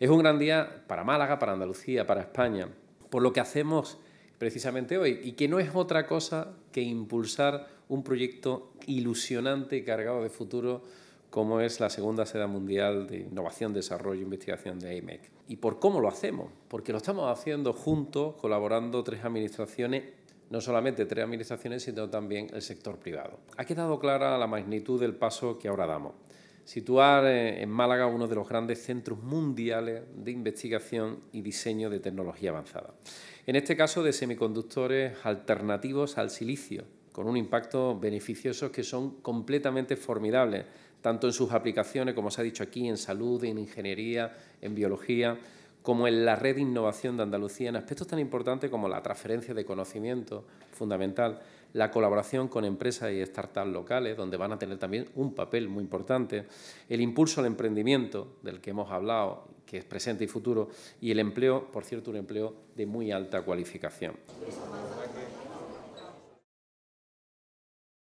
Es un gran día para Málaga, para Andalucía, para España, por lo que hacemos precisamente hoy, y que no es otra cosa que impulsar un proyecto ilusionante y cargado de futuro como es la segunda sede mundial de innovación, desarrollo e investigación de AIMEC. ¿Y por cómo lo hacemos? Porque lo estamos haciendo juntos, colaborando tres administraciones no solamente tres administraciones, sino también el sector privado. Ha quedado clara la magnitud del paso que ahora damos situar eh, en Málaga uno de los grandes centros mundiales de investigación y diseño de tecnología avanzada. En este caso de semiconductores alternativos al silicio, con un impacto beneficioso que son completamente formidables, tanto en sus aplicaciones, como se ha dicho aquí, en salud, en ingeniería, en biología, como en la red de innovación de Andalucía en aspectos tan importantes como la transferencia de conocimiento fundamental, la colaboración con empresas y startups locales, donde van a tener también un papel muy importante, el impulso al emprendimiento, del que hemos hablado, que es presente y futuro, y el empleo, por cierto, un empleo de muy alta cualificación.